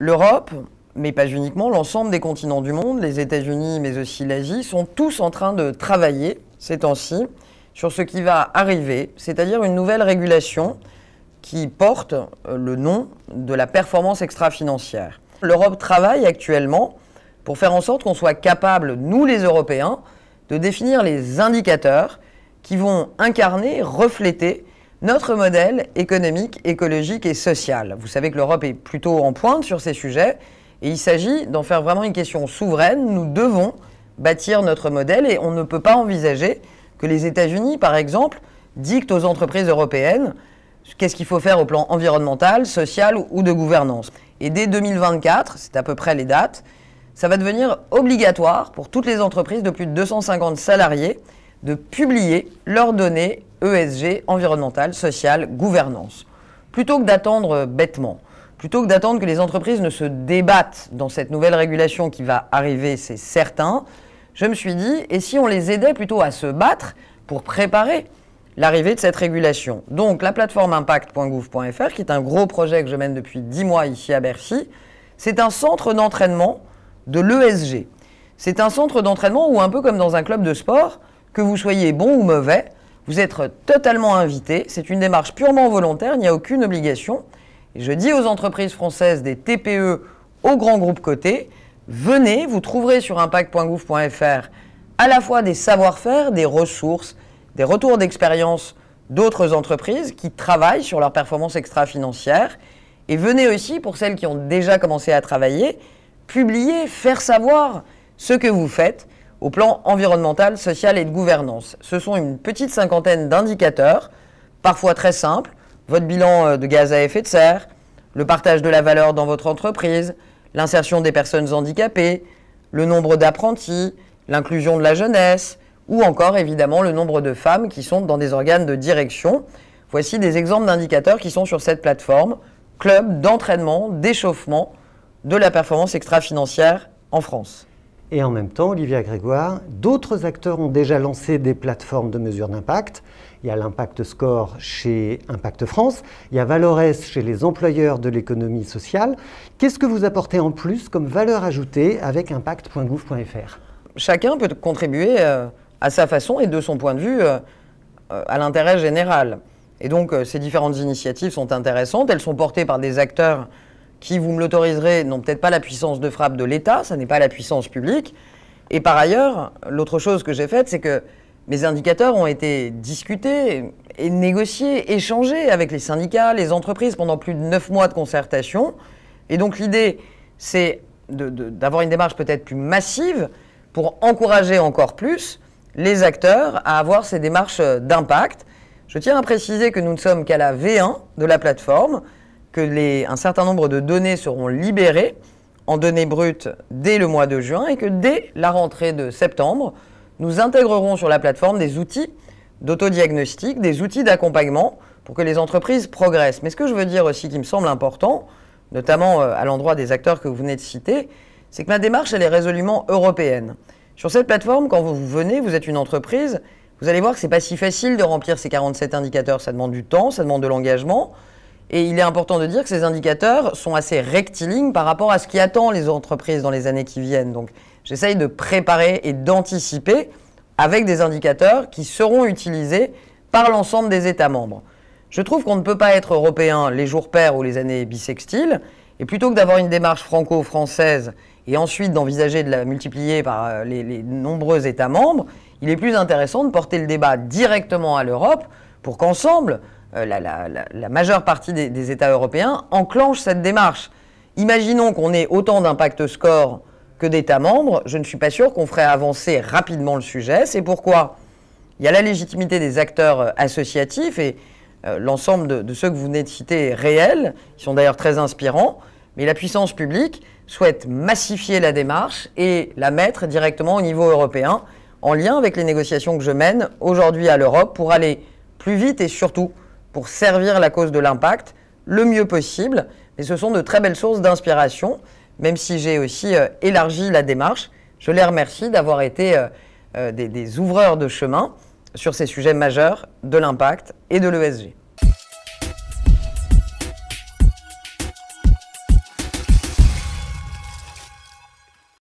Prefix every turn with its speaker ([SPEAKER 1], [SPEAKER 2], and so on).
[SPEAKER 1] L'Europe, mais pas uniquement, l'ensemble des continents du monde, les États-Unis, mais aussi l'Asie, sont tous en train de travailler ces temps-ci sur ce qui va arriver, c'est-à-dire une nouvelle régulation qui porte euh, le nom de la performance extra-financière. L'Europe travaille actuellement pour faire en sorte qu'on soit capable, nous les Européens, de définir les indicateurs qui vont incarner, refléter notre modèle économique, écologique et social. Vous savez que l'Europe est plutôt en pointe sur ces sujets et il s'agit d'en faire vraiment une question souveraine. Nous devons bâtir notre modèle et on ne peut pas envisager que les États-Unis, par exemple, dictent aux entreprises européennes qu'est-ce qu'il faut faire au plan environnemental, social ou de gouvernance. Et dès 2024, c'est à peu près les dates, ça va devenir obligatoire pour toutes les entreprises de plus de 250 salariés de publier leurs données ESG, environnementales, sociales, gouvernance. Plutôt que d'attendre euh, bêtement, plutôt que d'attendre que les entreprises ne se débattent dans cette nouvelle régulation qui va arriver, c'est certain, je me suis dit, et si on les aidait plutôt à se battre pour préparer l'arrivée de cette régulation Donc la plateforme impact.gouv.fr, qui est un gros projet que je mène depuis 10 mois ici à Bercy, c'est un centre d'entraînement de l'ESG. C'est un centre d'entraînement où, un peu comme dans un club de sport, que vous soyez bon ou mauvais, vous êtes totalement invité. C'est une démarche purement volontaire, il n'y a aucune obligation. je dis aux entreprises françaises, des TPE aux grands groupes cotés, venez, vous trouverez sur impact.gouv.fr à la fois des savoir-faire, des ressources, des retours d'expérience d'autres entreprises qui travaillent sur leur performance extra-financière. Et venez aussi, pour celles qui ont déjà commencé à travailler, publier, faire savoir ce que vous faites au plan environnemental, social et de gouvernance. Ce sont une petite cinquantaine d'indicateurs, parfois très simples, votre bilan euh, de gaz à effet de serre, le partage de la valeur dans votre entreprise, l'insertion des personnes handicapées, le nombre d'apprentis, l'inclusion de la jeunesse, ou encore évidemment le nombre de femmes qui sont dans des organes de direction. Voici des exemples d'indicateurs qui sont sur cette plateforme, club d'entraînement, d'échauffement de la performance extra-financière en France. Et en même temps, Olivia Grégoire, d'autres acteurs ont déjà lancé des plateformes de mesure d'impact. Il y a l'Impact Score chez Impact France, il y a Valores chez les employeurs de l'économie sociale. Qu'est-ce que vous apportez en plus comme valeur ajoutée avec impact.gouv.fr Chacun peut contribuer euh, à sa façon et de son point de vue euh, euh, à l'intérêt général. Et donc ces différentes initiatives sont intéressantes, elles sont portées par des acteurs qui, vous me l'autoriserez, n'ont peut-être pas la puissance de frappe de l'État, ça n'est pas la puissance publique. Et par ailleurs, l'autre chose que j'ai faite, c'est que mes indicateurs ont été discutés et négociés, échangés avec les syndicats, les entreprises pendant plus de neuf mois de concertation. Et donc l'idée, c'est d'avoir une démarche peut-être plus massive pour encourager encore plus les acteurs à avoir ces démarches d'impact. Je tiens à préciser que nous ne sommes qu'à la V1 de la plateforme que un certain nombre de données seront libérées en données brutes dès le mois de juin et que dès la rentrée de septembre, nous intégrerons sur la plateforme des outils d'autodiagnostic, des outils d'accompagnement pour que les entreprises progressent. Mais ce que je veux dire aussi qui me semble important, notamment euh, à l'endroit des acteurs que vous venez de citer, c'est que ma démarche, elle est résolument européenne. Sur cette plateforme, quand vous venez, vous êtes une entreprise, vous allez voir que ce n'est pas si facile de remplir ces 47 indicateurs. Ça demande du temps, ça demande de l'engagement. Et il est important de dire que ces indicateurs sont assez rectilignes par rapport à ce qui attend les entreprises dans les années qui viennent. Donc j'essaye de préparer et d'anticiper avec des indicateurs qui seront utilisés par l'ensemble des États membres. Je trouve qu'on ne peut pas être européen les jours pairs ou les années bissextiles, et plutôt que d'avoir une démarche franco-française et ensuite d'envisager de la multiplier par euh, les, nombreux États membres, il est plus intéressant de porter le débat directement à l'Europe pour qu'ensemble, euh, la, majeure partie des, États européens enclenchent cette démarche. Imaginons qu'on ait autant d'impact score que d'États membres, je ne suis pas sûr qu'on ferait avancer rapidement le sujet. C'est pourquoi il y a la légitimité des acteurs euh, associatifs et euh, l'ensemble de, de, ceux que vous venez de citer est réel, ils sont d'ailleurs très inspirants, mais la puissance publique souhaite massifier la démarche et la mettre directement au niveau européen, en lien avec les négociations que je mène aujourd'hui à l'Europe pour aller plus vite et surtout pour servir la cause de l'impact le mieux possible. Mais ce sont de très belles sources d'inspiration, même si j'ai aussi euh, élargi la démarche. Je les remercie d'avoir été euh, euh, des, des ouvreurs de chemin sur ces sujets majeurs de l'impact et de l'ESG.